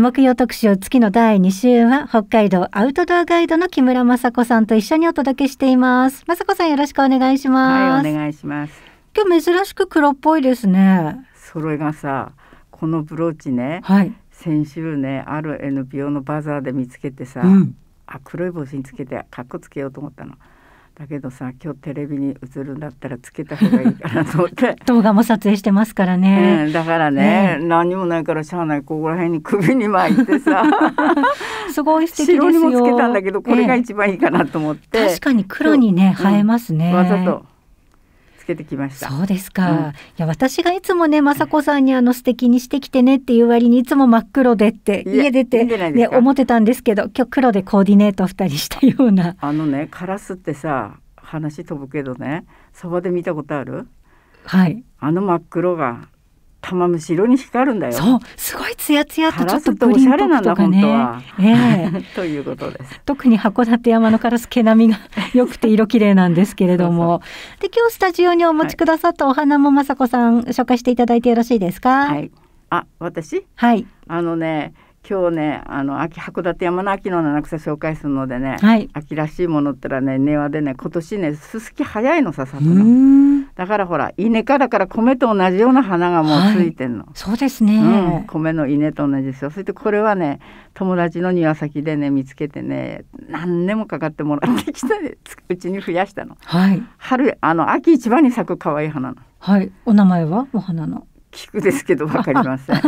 木曜特集月の第2週は北海道アウトドアガイドの木村雅子さんと一緒にお届けしています。雅子さんよろしくお願いします。はい、お願いします。今日珍しく黒っぽいですね。それがさ、このブローチね、はい、先週ね、ある NPO のバザーで見つけてさ、うん、あ、黒い帽子につけてかっこつけようと思ったの。だけどさ今日テレビに映るんだったらつけた方がいいかなと思って 動画も撮影してますからね、うん、だからね、ね、何もないからしゃあないここら辺に首に巻いてさ すごい素敵ですにもつけたんだけどこれが一番いいかなと思って、ええ、確かに黒にね、映えますね、わざとつけてきました。そうですか。うん、いや私がいつもね雅子さんにあの素敵にしてきてねっていう割にいつも真っ黒でって家出てね思ってたんですけど今日黒でコーディネート二人したような。あのねカラスってさ話飛ぶけどねそばで見たことある？はい。あの真っ黒が玉虫色に光るんだよ。そう、すごいツヤツヤとちょっとグリーンっぽくとかね。ええ ということです。特に函館山のカラス毛並みが良くて色綺麗なんですけれども、で今日スタジオにお持ちくださったお花も雅子さん、はい、紹介していただいてよろしいですか。はい。あ、私？はい。あのね。今日ねあの秋函館山の秋の七草紹介するのでね、はい、秋らしいものったらね根はでね今年ねすすき早いのさ咲くのだからほら稲かだから米と同じような花がもうついてんの、はい、そうですね、うん、米の稲と同じですよそしてこれはね友達の庭先でね見つけてね何年もかかってもらってきた うちに増やしたの、はい、春あの秋一番に咲く可愛い花のはいお名前はお花の菊ですけどわかりません。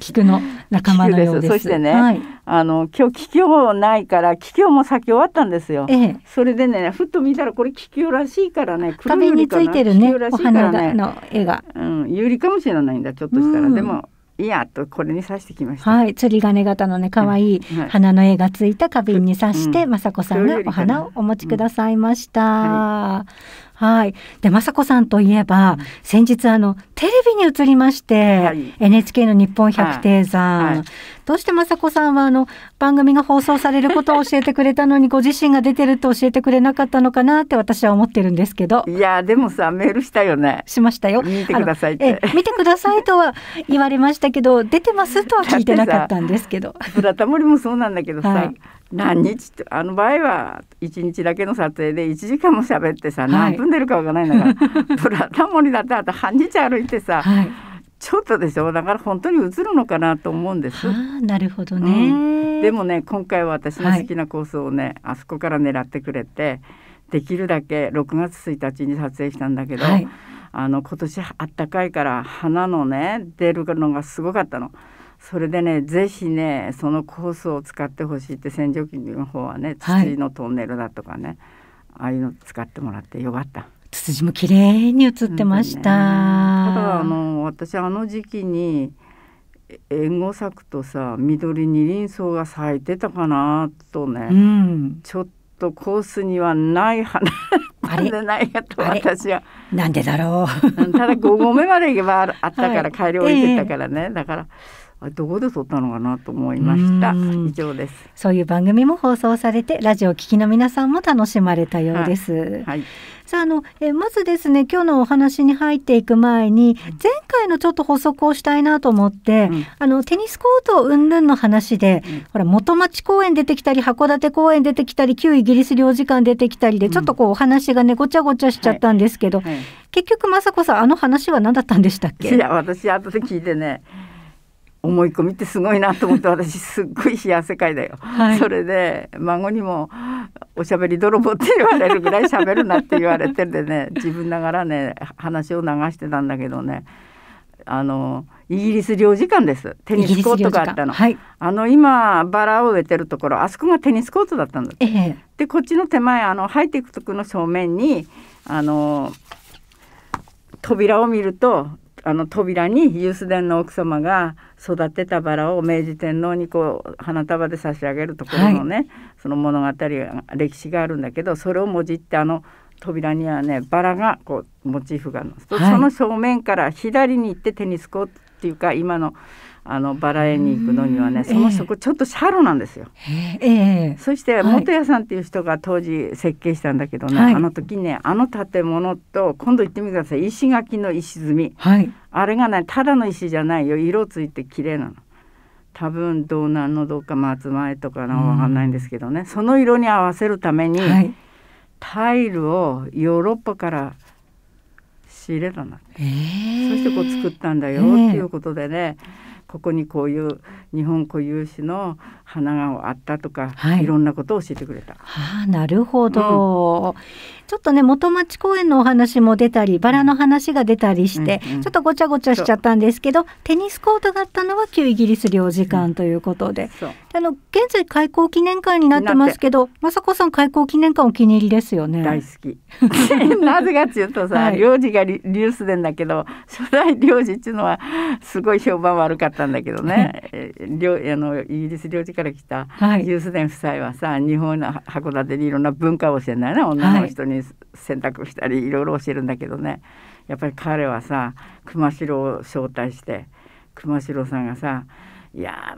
菊 の仲間です そしてね、はい、あの今日菊をないから菊も咲き終わったんですよ、ええ。それでね、ふっと見たらこれ菊らしいからね、壁についてるね、らしいかの絵が、うん、有利かもしれないんだちょっとしたら、でも。いやとこれに刺してきました。はい、釣り鐘型のね可愛い花の絵がついた花瓶に刺して、うん、雅子さんがお花をお持ちくださいました。うんはいはい。で、雅子さんといえば、うん、先日、あの、テレビに移りまして、はい、NHK の日本百低山、はいはい、どうして雅子さんは、あの、番組が放送されることを教えてくれたのに、ご自身が出てると教えてくれなかったのかなって私は思ってるんですけど。いや、でもさ、メールしたよね。しましたよ。見てくださいって。見てくださいとは言われましたけど、出てますとは聞いてなかったんですけど。ブラタモリもそうなんだけどさ、はい、何日ってあの場合は1日だけの撮影で1時間も喋ってさ、何分出るかわからないんだから、プ ブラタモリだってあと半日歩いてさ、はい、ちょっとでしょだから本当に映るのかなと思うんです。なるほどね、うん、でもね今回は私の好きなコースをね、はい、あそこから狙ってくれてできるだけ6月1日に撮影したんだけど、あの今年あったかいから花のね出るのがすごかったの。それでねぜひねそのコースを使ってほしいって洗浄機の方はね土のトンネルだとかね、はい、ああいうの使ってもらってよかった。ツツジも綺麗に映ってました、ね、ただあの私あの時期に援護作とさ緑二輪草が咲いてたかなとね、うん、ちょっとコースにはない花なんないやと私はなんでだろうただ5合目まで行けばあったから、帰り降りてたからね、えー、だからどこで撮ったのかなと思いました以上ですそういう番組も放送されてラジオ聴きの皆さんも楽しまれたようです、はいはい、さああのえまずですね今日のお話に入っていく前に前回のちょっと補足をしたいなと思って、うん、あのテニスコート云々の話で、うん、ほら元町公園出てきたり函館公園出てきたり旧イギリス領事館出てきたりでちょっとこうお話がねごちゃごちゃしちゃったんですけど、はい、結局雅子さんあの話は何だったんでしたっけいや私後で聞いてね思い込みってすごいなと思って 私すっごい冷や汗かいだよ、はい、それで孫にも「おしゃべり泥棒」って言われるぐらいしゃべるなって言われてでね 自分ながらね話を流してたんだけどねあのイギリス領事館ですテニスコートがあったの、はい、あの今バラを植えてるところあそこがテニスコートだったんだっええ、でこっちの手前あの入っていくとこの正面にあの扉を見るとあの扉にユース殿の奥様が育てたバラを明治天皇にこう花束で差し上げるところのね、はい、その物語歴史があるんだけどそれをもじってあの扉にはねバラがこうモチーフがあるの、はい、その正面から左に行ってテニスコートっていうか今のあのバラ園に行くのにはねそのそこちょっとシャロなんですよ。えー、そして元屋さんっていう人が当時設計したんだけどね、はい、あの時ねあの建物と今度行ってみてください石垣の石積み、はい、あれがねただの石じゃないよ色ついて綺麗なの。多分道南のどっか松前とかな分かんないんですけどね、うん、その色に合わせるために、はい、タイルをヨーロッパから仕入れたんだって、えー、そしてこう作ったんだよっていうことでね、えーここにこういう日本固有種の花があったとか、はい、いろんなことを教えてくれた。はあ、なるほど、うん、ちょっとね元町公園のお話も出たりバラの話が出たりして、うんうん、ちょっとごちゃごちゃしちゃったんですけどテニスコートがあったのは旧イギリス領事館ということで、うん、あの現在開校記念館になってますけど雅子さん開校記念館お気に入りですよね。大好き なぜかっていうとさ、はい、領事がリリュースでんだけど初代領事っていうのはすごい評判悪かったったんだけどね あのイギリス領事から来たユースデン夫妻はさ、日本の函館でいろんな文化を教えないな女の人に洗濯したりいろいろ教えるんだけどねやっぱり彼はさ熊代を招待して熊代さんがさいやあ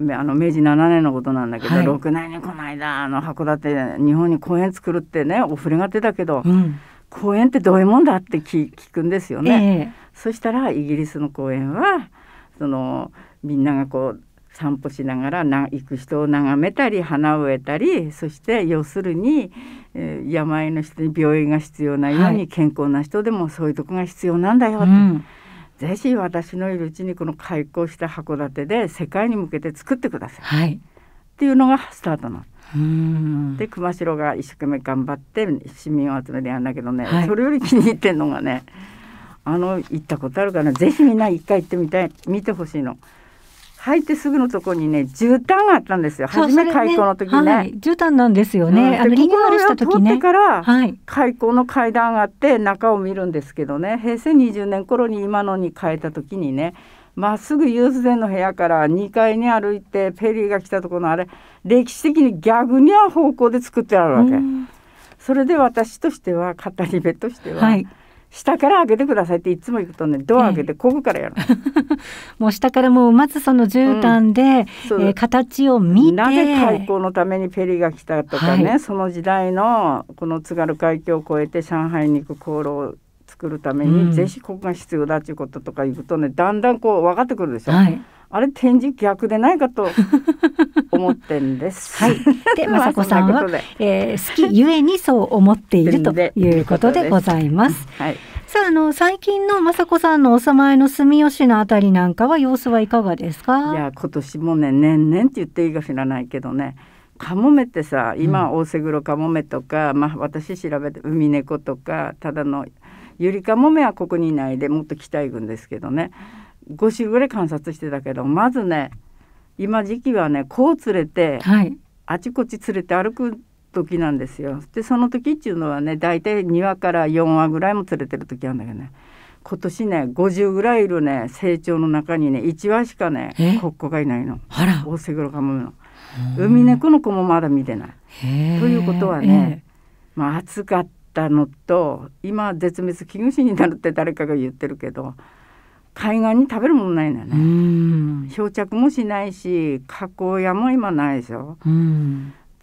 の明治7年のことなんだけど、はい、6年にこの間あの函館で日本に公園作るってねお触れが出たけど、うん、公園ってどういうもんだって聞くんですよね。えー、そしたらイギリスの公園はそのみんながこう散歩しながらな行く人を眺めたり花を植えたりそして要するに、えー、病の人に病院が必要なように、はい、健康な人でもそういうとこが必要なんだよと。うんぜひ私のいるうちにこの開校した函館で世界に向けて作ってください、はい、っていうのがスタートなの。で熊代が一生懸命頑張って市民を集めてやるんだけどね、はい、それより気に入ってんのがねあの行ったことあるかなぜひみんな一回行ってみたい見てほしいの。入ってすぐのとこにね絨毯があったんですよ初め開校の時ね、ねはい、絨毯なんですよね、うん、あのリニューアルした時ねここから開校の階段があって中を見るんですけどね、平成20年頃に今のに変えた時にねまっすぐユースンの部屋から2階に歩いてペリーが来たところのあれ歴史的に逆には方向で作ってあるわけ、それで私としては語り部としては、はい下から開けてくださいっていつも行くとねドア開けてこぐからやる、ええ、もう下からもうまずその絨毯で、うん、え形を見てなぜ開港のためにペリが来たとかね、はい、その時代のこの津軽海峡を越えて上海に行く航路を作るために、うん、ぜひここが必要だということとか行くとねだんだんこう分かってくるでしょ。はいあれ展示逆でないかと 思ってんです。はい。で、雅子さんは、えー、好きゆえにそう思っているということでございます。はい。さあ、あの、最近の雅子さんのお住まいの住吉のあたりなんかは様子はいかがですかいや、今年もね、年々って言っていいか知らないけどね、カモメってさ、今、大瀬黒グロカモメとか、うん、まあ、私調べて、ウミネコとか、ただの、ゆりかもめはここにいないでもっと北へ行くんですけどね5種ぐらい観察してたけどまずね今時期はね子を連れて、はい、あちこち連れて歩く時なんですよ。でその時っていうのはね大体2羽から4羽ぐらいも連れてる時あるんだけどね今年ね50ぐらいいるね成長の中にね1羽しかねコッコがいないの。あらオオセグロカモメの。海猫の子もまだ見てない。ということはね、まあ、暑かったのと今絶滅危惧種になるって誰かが言ってるけど。海岸に食べるもんないんだよね漂着もしないし加工屋も今ないでしょ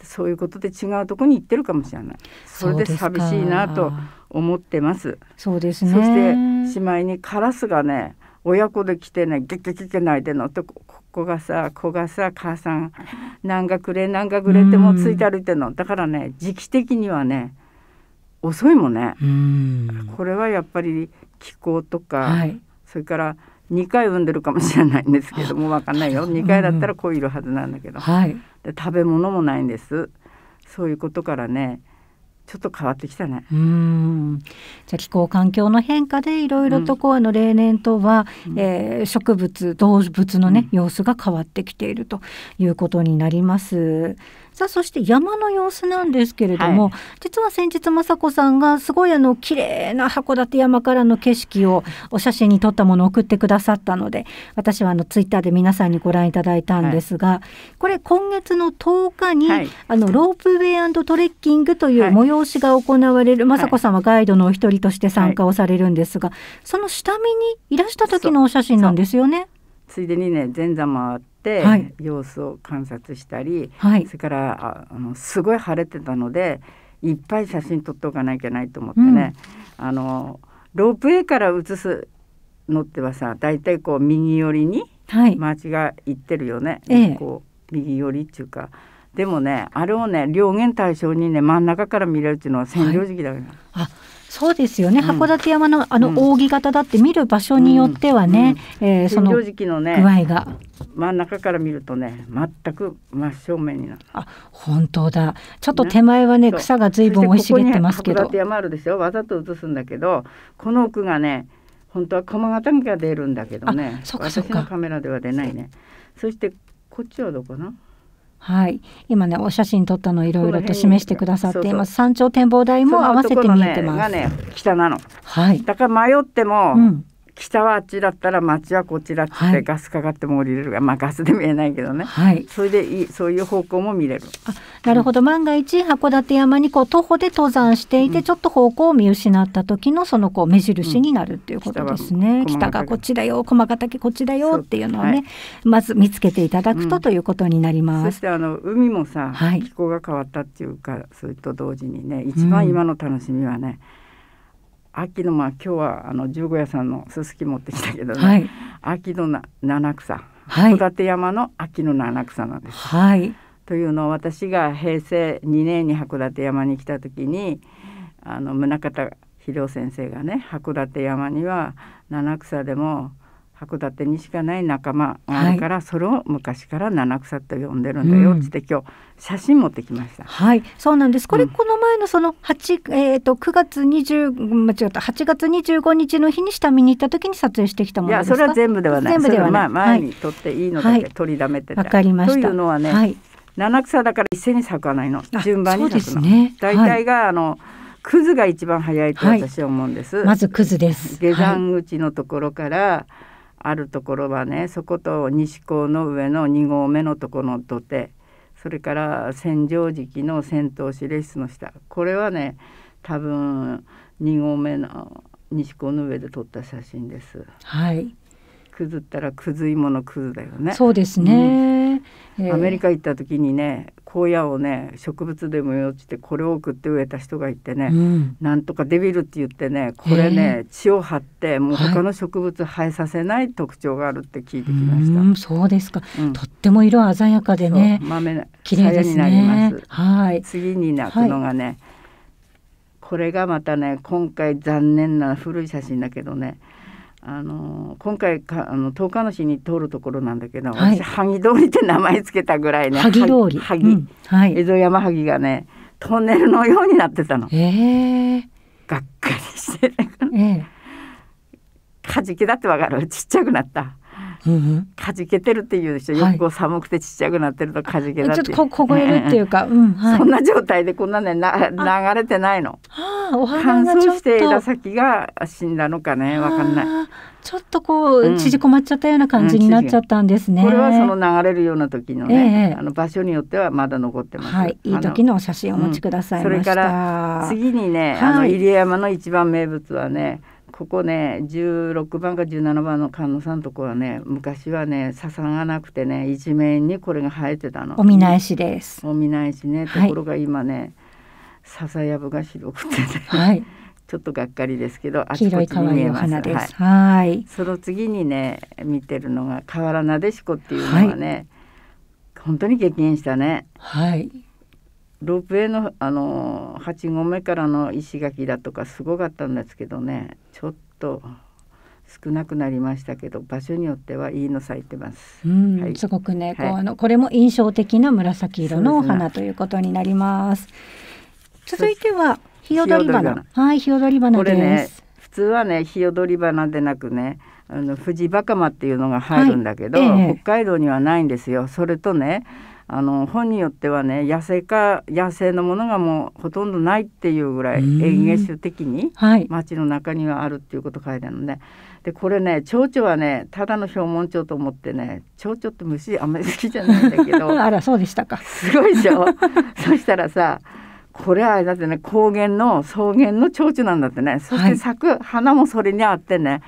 そういうことで違うとこに行ってるかもしれないそれで寂しいなと思ってますそうですねそしてしまいにカラスがね親子で来てねュッュッュッ泣いてるのとここがさ子がさ母さん何がかくれ何がかくれってもうついて歩いてるのだからね時期的にはね遅いもんねこれはやっぱり気候とか、はい、それから2回産んでるかもしれないんですけども分かんないよ2回だったら子いるはずなんだけど、はい、で食べ物もないんですそういうことからねちょっと変わってきたね。うんじゃあ気候環境の変化でいろいろとこう、あの例年とは、うん、えー、植物動物のね、うん、様子が変わってきているということになります。さあそして山の様子なんですけれども、はい、実は先日雅子さんがすごいあの綺麗な函館山からの景色をお写真に撮ったものを送ってくださったので私はあのツイッターで皆さんにご覧いただいたんですが、はい、これ今月の10日に、はい、あのロープウェイトレッキングという催しが行われる、雅子さんはガイドのお一人として参加をされるんですが、その下見にいらした時のお写真なんですよね。ついでにね前座回っって様子を観察したり、はい、それからあのすごい晴れてたのでいっぱい写真撮っておかなきゃいけないと思ってね、うん、あのロープウェイから写すのってはさ大体こう右寄りに街が行ってるよね、はい、こう右寄りっていうか。でもねあれをね両舷対称にね真ん中から見れるっていうのは占領時期だから、はいそうですよね、函館山のあの扇形だって見る場所によってはね、ええその具合が。真ん中から見るとね全く真正面になるあ本当だちょっと手前はね、草が随分生い茂ってますけど山あるでしょわざと映すんだけどこの奥がね本当は駒ヶ谷が出るんだけどねそっかそっかカメラでは出ないねそしてこっちはどこなはい、今ねお写真撮ったのいろいろと示してくださっています山頂展望台も合わせて見えてます、ね、北なの、はい、だから迷っても、うん、北はあっちだったら町はこちらって、はい、ガスかかっても降りれるが、まあガスで見えないけどね、はい、それでいいそういう方向も見れるあなるほど、万が一函館山にこう徒歩で登山していて、うん、ちょっと方向を見失った時のそのこう目印になるっていうことですね、うん、北がこっちだよ駒ヶ岳こっちだよっていうのをね、はい、まず見つけていただくと、うん、ということになりますそしてあの海もさ、気候が変わったっていうかそれと同時にね一番今の楽しみはね、うん秋のまあ今日はあの十五夜さんのすすき持ってきたけどね、はい、秋のな七草、はい、山の秋の七草なんです。はい、というのを私が平成2年に函館山に来た時にあの宗像博先生がね函館山には七草でも「函館にしかない仲間があるから、はい、それを昔から七草と呼んでるんだよ、うん、って今日写真持ってきました。はい、そうなんです。これ、うん、この前のその八えっ、ー、と九月二十間違った八月二十五日の日に下見に行った時に撮影してきたものですか。いやそれは全部ではない。全部ではない。まあ前に撮っていいのだけ、はい、取りだめてた。わ、かりました。というのはね、はい、七草だから一斉に咲かないの。順番に咲くの。大体が、あの。クズが一番早いと私は思うんです、まずクズです下山口のところから、あるところはねそこと西高の上の2合目のところの土手それから千時期の戦闘司令室の下これはね多分2合目の西高の上で撮った写真です。はい。くずったらくずいものくずだよね。そうですね。うんアメリカ行った時にね荒野をね植物でも落ちてこれを送って植えた人がいてね、うん、なんとかデビルって言ってねこれね、血を張ってもう他の植物生えさせない特徴があるって聞いてきました、はい、うそうですか、うん、とっても色鮮やかでね豆な綺麗です、ね、になりますはい次に泣くのがね、はい、これがまたね今回残念な古い写真だけどねあの今回かあの十日の市に通るところなんだけど、はい、私萩通りって名前つけたぐらいね萩通り萩、うん、はい、江戸山萩がねトンネルのようになってたの。えー、がっかりして、ね、えー、はじきだってわかるちっちゃくなった。かじけてるっていう人、よく寒くてちっちゃくなってるとかじけたって、ちょっと凍えるっていうか、んそんな状態でこんなね流れてないの。乾燥して枝先が死んだのかねわかんない。ちょっとこう縮こまっちゃったような感じになっちゃったんですね。これはその流れるような時のね、あの場所によってはまだ残ってます。はい、いい時のお写真お持ちください、それから次にね、あの入山の一番名物はね。ここね16番か17番の観音さんのとこはね昔はね笹がなくてね一面にこれが生えてたのお見ないしですお見ないしね、ところが今ね、笹やぶが白くてね、はい、ちょっとがっかりですけどあちこちに見えますはい、その次にね見てるのが河原なでしこっていうのはね、はい、本当に激減したねはいロープウェイのあの8合目からの石垣だとかすごかったんですけどねちょっと少なくなりましたけど場所によってはいいの咲いてます、はい、すごくね、はい、こうあのこれも印象的な紫色のお花ということになります続いてはヒヨドリ花はいヒヨドリ花これね普通はねヒヨドリ花でなくねあの富士バカマっていうのが入るんだけど、はいええ、北海道にはないんですよそれとねあの本によってはね野生か野生のものがもうほとんどないっていうぐらい園芸種的に町の中にはあるっていうこと書いてあるので、ねはい、でこれね蝶々はねただの標本蝶と思ってね蝶々って虫あんまり好きじゃないんだけど あらそうでしたかすごいでしょ そしたらさこれはだってね高原の草原の蝶々なんだってねそして咲く花もそれにあってね、はい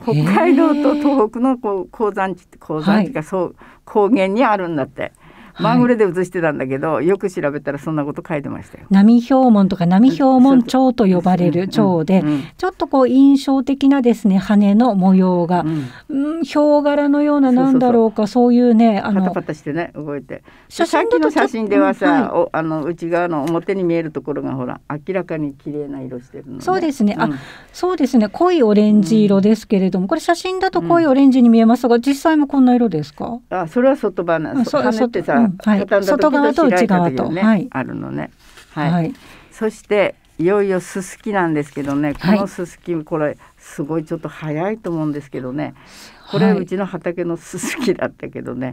北海道と東北のこう高山地高山地か、そう高原にあるんだってまぐれで写してたんだけど、はい、よく調べたらそんなこと書いてましたよ。波標門とか波標門蝶と呼ばれる蝶で、ちょっとこう印象的なですね羽の模様がうん、ヒョウ柄のようななんだろうかそういうねあのパタパタしてね動いて写真さっきの写真ではさ、うんはい、あの内側の表に見えるところがほら明らかに綺麗な色してるの、ね、そうですね、うん、あそうですね濃いオレンジ色ですけれども、うん、これ写真だと濃いオレンジに見えますが、実際もこんな色ですかあそれは外側な羽ってさ、うんはい、外側と内側と、ね、はい、あるのね、はい、はい、そしていよいよすすきなんですけどねこのすすき、これすごいちょっと早いと思うんですけどねこれはうちの畑のススキだったけどね、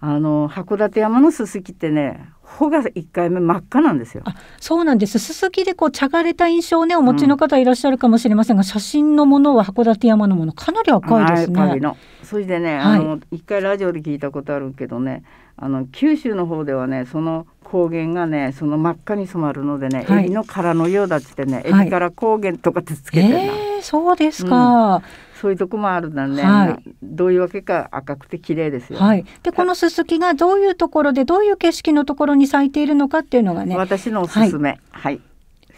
はい、あの函館山のススキってね穂が1回目真っ赤なんですよそうなんですススキでこう茶がれた印象をねお持ちの方いらっしゃるかもしれませんが、うん、写真のものは函館山のものかなり赤いですね。それでね、はい、あの1回ラジオで聞いたことあるけどねあの九州の方ではねその高原がねその真っ赤に染まるのでね、はい、エビの殻のようだっつってね、えい、エビから高原とかってつけてな、えー、そうですか、うん、そういうとこもあるんだね、はい、どういうわけか赤くて綺麗ですよ、はい、でこのススキがどういうところでどういう景色のところに咲いているのかっていうのがね私のおすすめはい、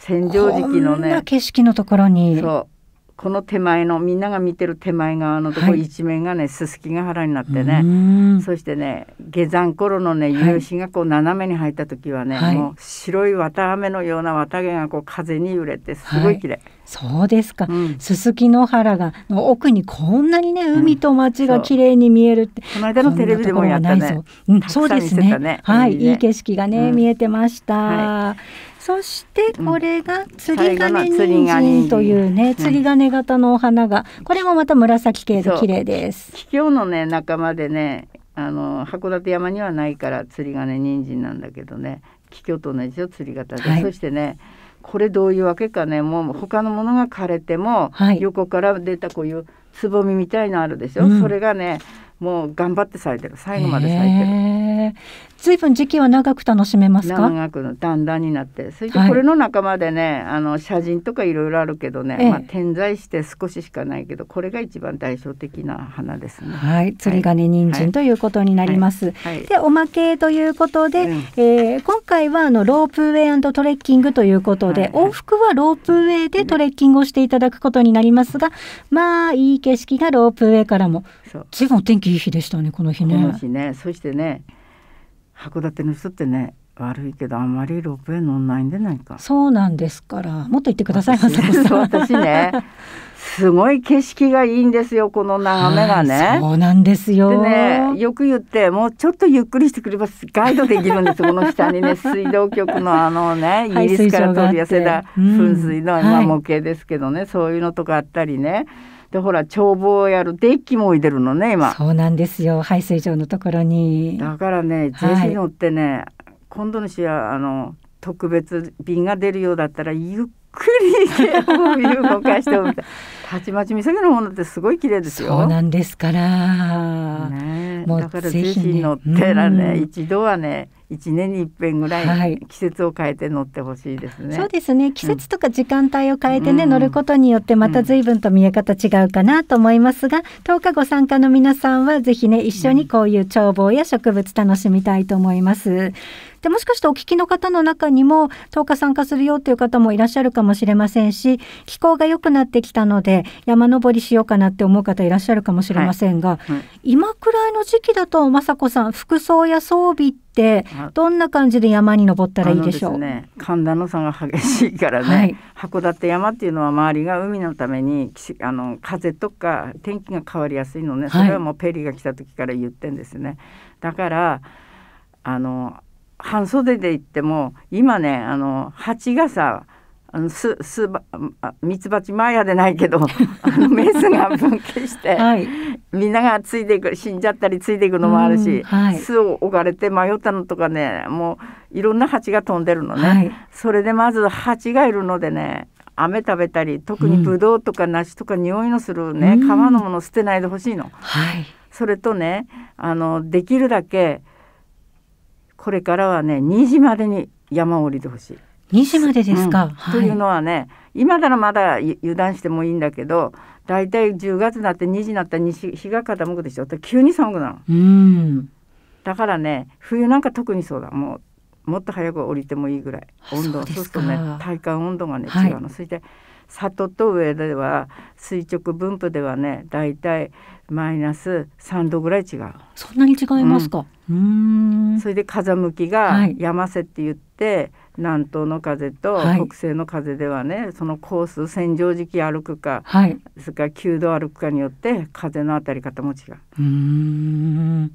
千畳敷のね景色のところにそうこの手前のみんなが見てる手前側のところ、一面がねすすきヶ原になってねそしてね下山頃のね夕日がこう斜めに入った時はね、はい、もう白い綿あめのような綿毛がこう風に揺れてすごい綺麗、はい、そうですか、うん、すすきの原がの奥にこんなにね海と町が綺麗に見えるって、うん、この間のテレビでもやったね、そうですね、ね、はい、いい景色がね、見えてました、そしてこれが釣り鐘人参というね、釣り鐘型のお花が、これもまた紫系で綺麗です。桔梗のね仲間でね、あの函館山にはないから釣り鐘人参なんだけどね、桔梗と同じよ釣り型で、はい、そしてね。これどういうわけかねもう他のものが枯れても、横から出たこういうつぼみみたいのあるでしょ、うん、それがねもう頑張って咲いてる最後まで咲いてる、えー、随分時期は長く楽しめますか長くだんだんになってそれでこれの仲間でね、はい、あの写真とかいろいろあるけどね、えー、まあ、点在して少ししかないけどこれが一番代表的な花ですねはい釣り鐘人参ということになります、でおまけということで、うん、えー、今回はあのロープウェイトレッキングということで、往復はロープウェイでトレッキングをしていただくことになりますがまあいい景色がロープウェイからも随分天気いい日でしたねこの日ね。ねそしてね函館の人ってね悪いけどあんまりロープウェイ乗んないんでないかそうなんですからもっと言ってください私私ねすごい景色がいいんですよこの眺めがね、そうなんですよでねよく言ってもうちょっとゆっくりしてくればガイドできるんです この下にね水道局のあのねイギリスから取り寄せた噴水の、はまあ、模型ですけどね、そういうのとかあったりね、うんでほら眺望やるデッキも置いてるのね今そうなんですよ排水場のところにだからねぜひ乗ってね、はい、今度の試合あの特別便が出るようだったらゆっくり湯動かしておいた たちまち岬のものってすごい綺麗ですよそうなんですから、ね、もうだからぜひ乗ってらね、一度はね一年に一遍ぐらい季節を変えて乗ってほしいですね、はい、そうですね季節とか時間帯を変えてね、うん、乗ることによってまた随分と見え方違うかなと思いますが、10日ご参加の皆さんはぜひね一緒にこういう眺望や植物楽しみたいと思います、うんでもしかしてお聞きの方の中にも10日参加するよっていう方もいらっしゃるかもしれませんし気候が良くなってきたので山登りしようかなって思う方いらっしゃるかもしれませんが、はいはい、今くらいの時期だと雅子さん服装や装備ってどんな感じで山に登ったらいいでしょう、ね、寒暖の差が激しいからね、はい、函館山っていうのは周りが海のためにあの風とか天気が変わりやすいのね、それはもうペリーが来た時から言ってんですね。だからあの半袖で行っても今ねあの蜂がさすすばミツバチマヤでないけど メスが分岐して、はい、みんながついていく死んじゃったりついていくのもあるし、はい、巣を置かれて迷ったのとかねもういろんな蜂が飛んでるのね、はい、それでまず蜂がいるのでね飴食べたり特にブドウとか梨とか匂いのするね、うん、皮のもの捨てないでほしいの。はい、それとねあのできるだけこれからはね2時までに山を降りてほしい。2時までですか、うんというのはね今ならまだ油断してもいいんだけど大体10月になって2時になったら日日が傾くでしょ急に寒くなるだからね冬なんか特にそうだもうもっと早く降りてもいいぐらい温度そうするとね体感温度がね、違うの。そ里と上では垂直分布ではねだいたいマイナス3度ぐらい違うそんなに違いますか、うん、それで風向きが山瀬って言って、はい、南東の風と北西の風ではね、はい、そのコース洗浄時期歩くか、はい、それから9度歩くかによって風の当たり方も違う。うん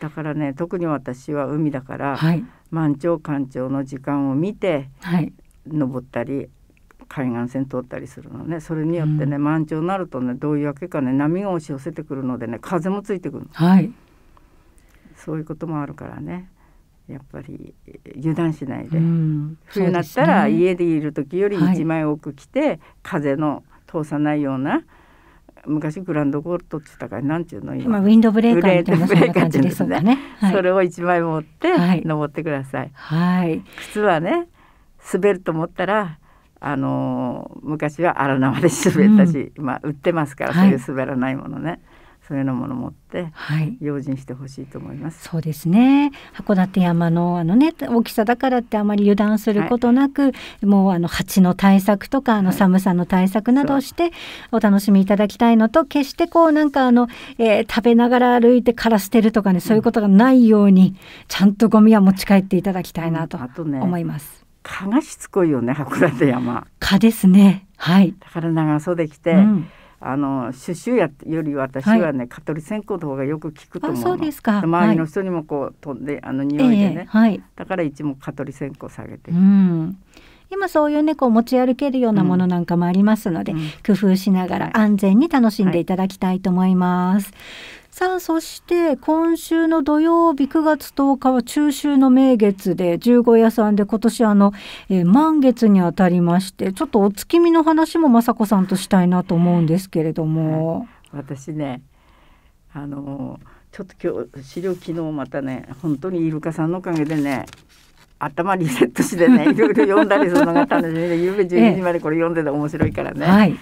だからね特に私は海だから、はい、満潮干潮の時間を見て、はい、登ったり海岸線通ったりするのねそれによってね、うん、満潮になるとねどういうわけかね波が押し寄せてくるのでね風もついてくるはい、そういうこともあるからねやっぱり油断しないで、うん、冬になったら家でいる時より1枚多く着て、はい、風の通さないような昔グランドゴールドって言ったからなんていうの今ウィンドブレーカーみたいなそんな感じですねそれを1枚持って登ってください、はい、靴はね滑ると思ったらあの昔は荒縄で滑ったし、うん、まあ、売ってますから、はい、そういう滑らないものね。そういうのもの持って、はい、用心してほしいと思います。そうですね。函館山のあのね大きさだからってあまり油断することなく、はい、もうあの蜂の対策とかあの寒さの対策などをしてお楽しみいただきたいのと、決してこうなんかあの、えー、食べながら歩いてから捨てるとかねそういうことがないように、うん、ちゃんとゴミは持ち帰っていただきたいなと思います。うん蚊がしつこいよね函館山蚊ですねはいだから長袖着て、うん、あのシュシュやより私はね、はい、蚊取り線香の方がよく効くと思うそうですか周りの人にもこう飛んで、あの匂いでね、えー、はい、だから一目蚊取り線香下げて、うん今そういうねこう持ち歩けるようなものなんかもありますので、うん、工夫しながら安全に楽しんでいただきたいと思います、はいさあそして今週の土曜日9月10日は中秋の名月で十五夜さんで今年あの、えー、満月にあたりましてちょっとお月見の話も雅子さんとしたいなと思うんですけれども。私ねあのちょっと今日資料昨日またね本当にイルカさんのおかげでね頭リセットしてねいろいろ読んだりするのが楽しみで夕べ12時までこれ読んでて面白いからね。はい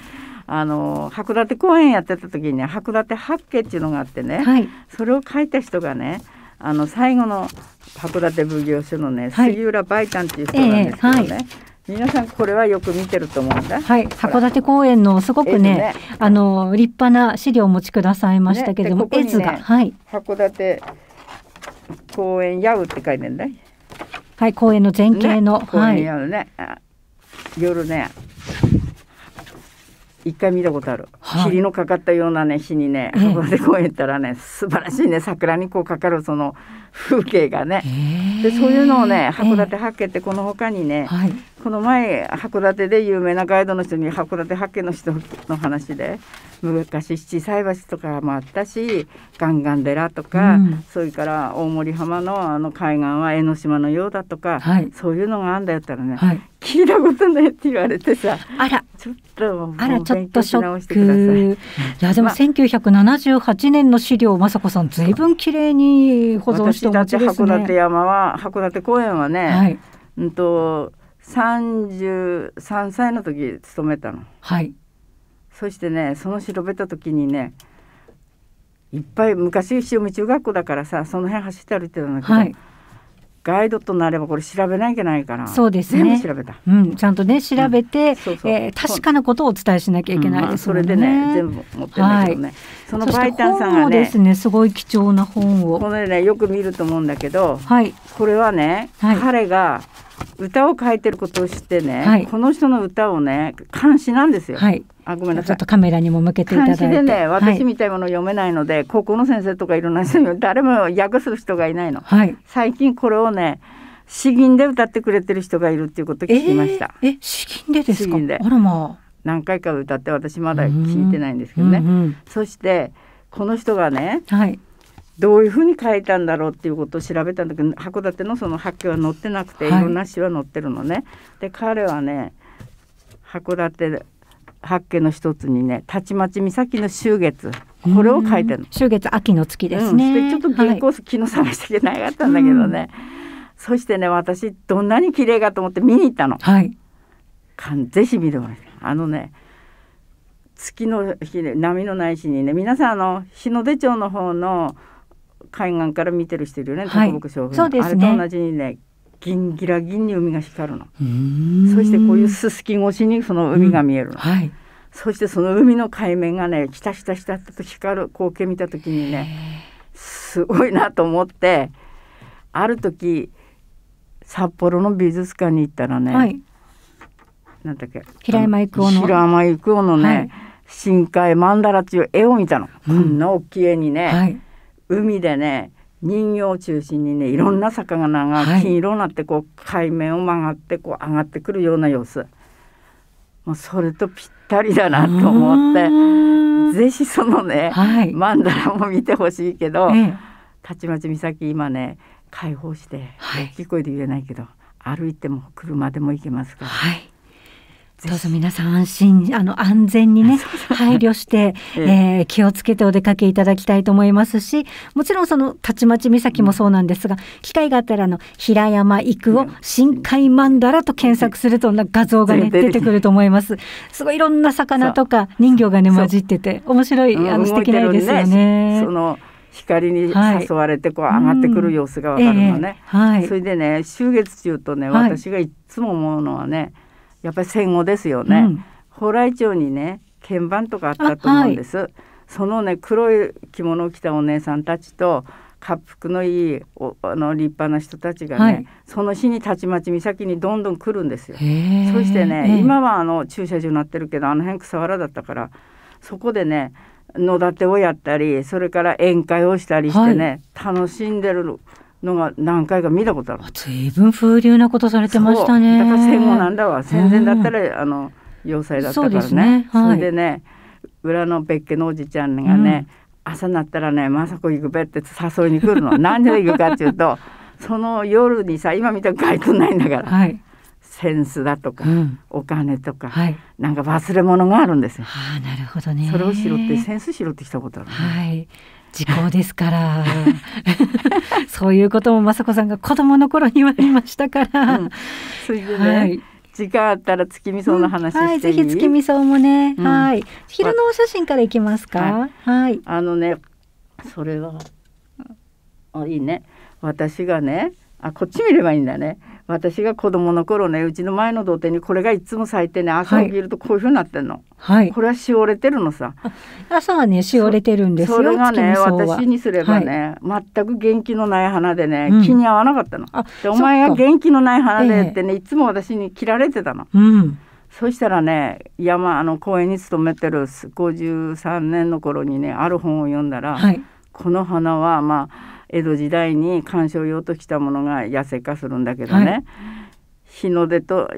あの函館公園やってた時に、函館八景っていうのがあってね、はい、それを書いた人がねあの最後の函館奉行所のね、はい、杉浦梅丹っていう人なんですけどね、えーはい皆さんこれはよく見てると思うんだ。はい、函館公園のすごくね、ねあの立派な資料をお持ちくださいましたけども、ね、ここね、絵図が、はい、函館公園やうって書いてんだはい、公園の前景の、ね、公園ヤウね、夜ね、一回見たことある、はい、霧のかかったようなね日にね函館公園行ったらね素晴らしいね桜にこうかかるその風景がね、でそういうのをね函館八景ってこのほかにね、はい、この前函館で有名なガイドの人に函館八景の人の話で昔七斎橋とかもあったしガンガン寺とか、うん、それから大森浜のあの海岸は江ノ島のようだとか、はい、そういうのがあんだよったらね、はい、聞いたことないって言われてさあらちょっとあらちょっとショックいやでも1978年の資料雅子さん随分綺麗に保存してお持ちですね。函館山は函館公園はね、はい、うんと33歳の時勤めたの。はい、そしてねその調べた時にねいっぱい昔緒に中学校だからさその辺走って歩いてたんだけど、はい、ガイドとなればこれ調べないけないからそうですね全部調べた、うん、ちゃんとね調べて、う確かなことをお伝えしなきゃいけないですそれでね全部持ってんだけどね、そのバイタンさんがねですねすごい貴重な本をこれねよく見ると思うんだけど、はい、これはね、彼が「歌を書いてることを知ってね、はい、この人の歌をね監視なんですよ。はい、あごめんなさい。ちょっとカメラにも向けていただいて。でね私みたいもの読めないので、はい、高校の先生とかいろんな人誰も訳す人がいないの。最近これをね詩吟で歌ってくれてる人がいるっていうことを聞きました。えー、え詩吟でですか。であらまあ。何回か歌って私まだ聞いてないんですけどね。そしてこの人がね、はい、どういうふうに書いたんだろうっていうことを調べたんだけど函館のその発表は載ってなくて、い、ろんな詩は載ってるのね。はい、で彼はね函館八景の一つにねたちまち岬の秋月これを書いてるの。秋月秋の月ですね。うん、ちょっと原稿、はい、昨日探してきてなかったんだけどね。そしてね私どんなに綺麗かと思って見に行ったの。はい、かんぜひ見てもらいい。あのね月の日で波のないしにね皆さんあの日の出町の方の海岸から見てる人いるよね、はい、そうです、ね、あれと同じにね銀ギラ銀に海が光るのそしてこういうすすき越しにその海が見えるの、うんはい、そしてその海の海面がねひたひたひたと光る光景見た時にねすごいなと思ってある時札幌の美術館に行ったらね、はい、なんだっけ平山郁夫の平山郁夫のね、はい、深海曼荼羅っていう絵を見たの、うん、こんな大きい絵にね、はい海でね人形を中心にねいろんな魚が金色になってこう、海面を曲がってこう上がってくるような様子もうそれとぴったりだなと思ってぜひそのね、はい、マンダラも見てほしいけど、ええ、たちまち岬今ね解放して、大きい声で言えないけど歩いても車でも行けますから。はいどうぞ皆さん安心あの安全にね 配慮して、ええー、気をつけてお出かけいただきたいと思いますしもちろんそのたちまち岬もそうなんですが、機会があったらあの平山育を深海マンダラと検索するとな画像がね、出てくると思いますすごいいろんな魚とか人魚がね混じってて面白いあの素敵な絵ですよね。ね光に誘われてこう上がってくる様子がわかるのね、はいうんえーはい、それでね終月中とね私がいつも思うのはね、はいやっぱり戦後ですよね、うん、蓬莱町にね鍵盤とかあったと思うんです、はい、そのね黒い着物を着たお姉さんたちと恰幅のいいおあの立派な人たちがね、はい、その日にたちまち岬にどんどん来るんですよ。そしてね今はあの駐車場になってるけどあの辺草原だったからそこでね野立てをやったりそれから宴会をしたりしてね、はい、楽しんでるのが何回か見たことある随分風流なことされてましたねだから戦後なんだわ戦前だったら、うん、あの要塞だったからねそね、はい、それでね裏の別家のおじちゃんがね、うん、朝になったらね「まさこ行くべ」って誘いに来るの 何で行くかっていうとその夜にさ今見たら外国ないんだから、はい、センスだとか、うん、お金とか、はい、なんか忘れ物があるんですよ。ああ、なるほどねそれをしろってセンスしろってきたことある、ね、はい時効ですから そういうことも雅子さんが子供の頃に言われましたから、うん、それでね、はい時間あったら月見草の話、うんはい、ぜひ月見草もね、うん、はい昼のお写真からいきますか、はい、あのねそれはあいいね私がねあこっち見ればいいんだね私が子供の頃ねうちの前の土手にこれがいつも咲いてね朝起きるとこういうふうになってんの、はい、これはしおれてるのさ朝はねしおれてるんですよそれがね私にすればね、はい、全く元気のない花でね、気に合わなかったの、でお前が元気のない花でってね、えー、いつも私に切られてたの、うん、そしたらね山あの公園に勤めてる53年の頃にねある本を読んだら、はい、この花はまあ江戸時代に観賞用としたものが野生化するんだけどね、はい、日の出と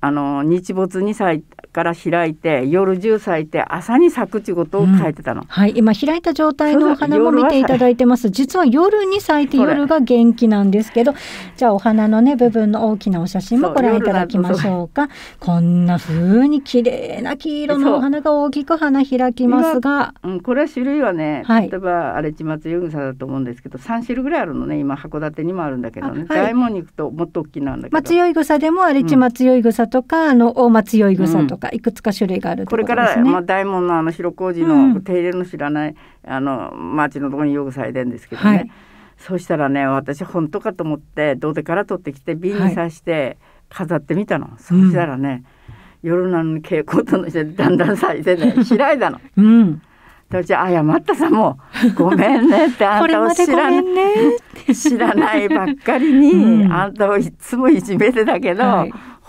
あの日没に咲いから開いて夜中咲いて朝に咲くっいうことを書いてたの、うん、はい今開いた状態のお花も見ていただいてます実は夜に咲いて夜が元気なんですけどじゃあお花のね部分の大きなお写真もご覧いただきましょうかこんな風に綺麗な黄色のお花が大きく花開きますが、うん、これは種類はね、はい、例えば荒れちまつユグサだと思うんですけど三種類ぐらいあるのね今函館にもあるんだけどね、はい、大門に行くともっと大きいなんだけど松よ草でも荒れちまつよい草とか、うん、あの大松よ草とかかいくつか種類がある、ね、これから、まあ、大門のあの白麹の手入れの知らない、うん、あの町のとこによく咲いてるんですけどね、はい、そうしたらね私本当かと思って土手から取ってきて瓶に刺して飾ってみたの、はい、そうしたらね、うん、夜なのに蛍光灯の下でだんだん咲いてね 開いたの。うん私謝ったさもうごめんねって あんたを知らないね、知らないばっかりに、うん、あんたをいつもいじめてたけど、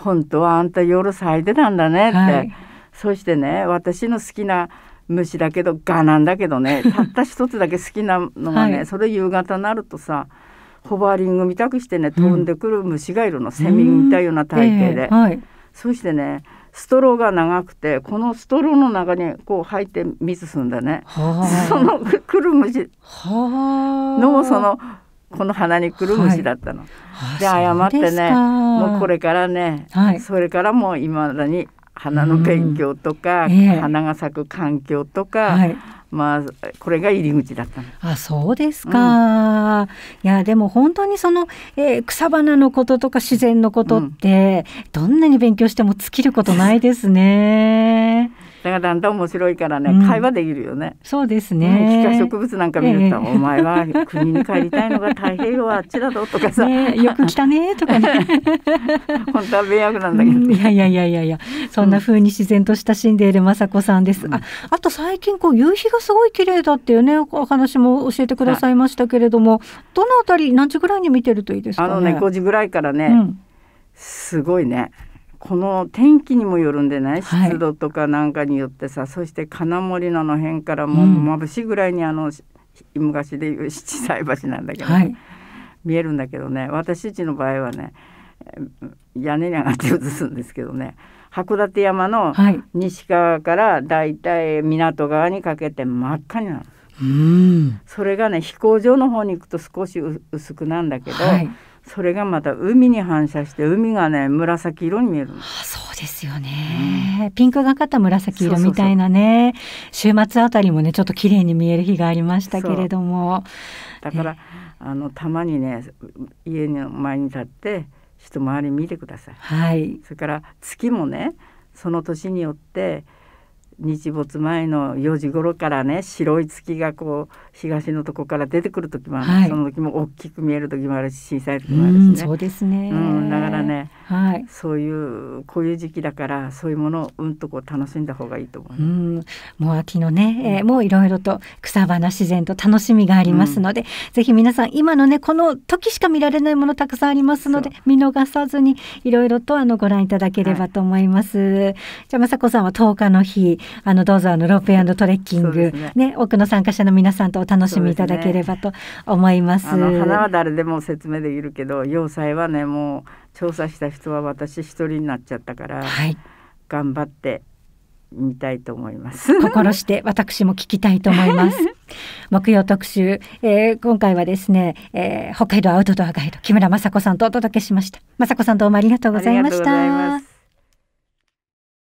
本当はあんた夜咲いてたんだねって、はい、そしてね私の好きな虫だけど蛾なんだけどね たった一つだけ好きなのがね、はい、それ夕方になるとさホバーリングみたくしてね飛んでくる虫がいるの、うん、セミみたいような体型で、えーはい、そしてねストローが長くてこのストローの中にこう入って水すんだね、はその来る虫のそのこの鼻にくる虫だったの。はい、で謝ってねもうこれからね、はい、それからもいまだに花の勉強とか、えー、花が咲く環境とか、はい、まあこれが入り口だったあそうですか、うん、いやでも本当にその、えー、草花のこととか自然のことって、うん、どんなに勉強しても尽きることないですね。れがだんだん面白いからね、うん、会話できるよねそうですね、うん、植物なんか見ると、ええ、お前は国に帰りたいのが太平洋はあっちだぞとかさ、ね、よく来たねとかね 本当は迷惑なんだけど、ね、いやいやいやいやいやそんな風に自然と親しんでいる雅子さんです、うん、ああと最近こう夕日がすごい綺麗だっていうねお話も教えてくださいましたけれども、どのあたり何時ぐらいに見てるといいですか、ね、あのね五時ぐらいからね、すごいねこの天気にもよるんでね湿度とかなんかによってさ、はい、そして金森のの辺からもう眩しいぐらいにあの、うん、昔でいう七彩橋なんだけど、ねはい、見えるんだけどね私たちの場合はね屋根に上がって映すんですけどね函館山の西側からだいたい港側にかけて真っ赤になる。うんそれがね飛行場の方に行くと少し薄くなんだけど、はい、それがまた海に反射して海がね紫色に見えるあそうですよね、うん、ピンクがかった紫色みたいなね週末あたりもねちょっと綺麗に見える日がありましたけれどもだから、えー、あのたまにね家の前に立って一回り見てください、はい、それから月もねその年によって日没前の4時頃からね白い月がこう東のとこから出てくる時もある、はい、その時も大きく見える時もあるし小さい時もあるしね。うそうですね、うん、だからね、はい、そういうこういう時期だからそういうものをうんとこう楽しんだ方がいいと思う。うん、もう秋のね、えー、もういろいろと草花自然と楽しみがありますので、うん、ぜひ皆さん今のねこの時しか見られないものたくさんありますので見逃さずにいろいろとあのご覧いただければと思います。はい、じゃあ雅子さんは10日の日あのどうぞあのロープウェイトレッキング、ね、ね、多くの参加者の皆さんとお楽しみいただければと思います。すね、花は誰でも説明できるけど要塞はねもう調査した人は私一人になっちゃったから、はい、頑張ってみたいと思います。心して私も聞きたいと思います。木曜特集、えー、今回はですね、えー、北海道アウトドアガイド木村雅子さんとお届けしました。雅子さんどうもありがとうございました。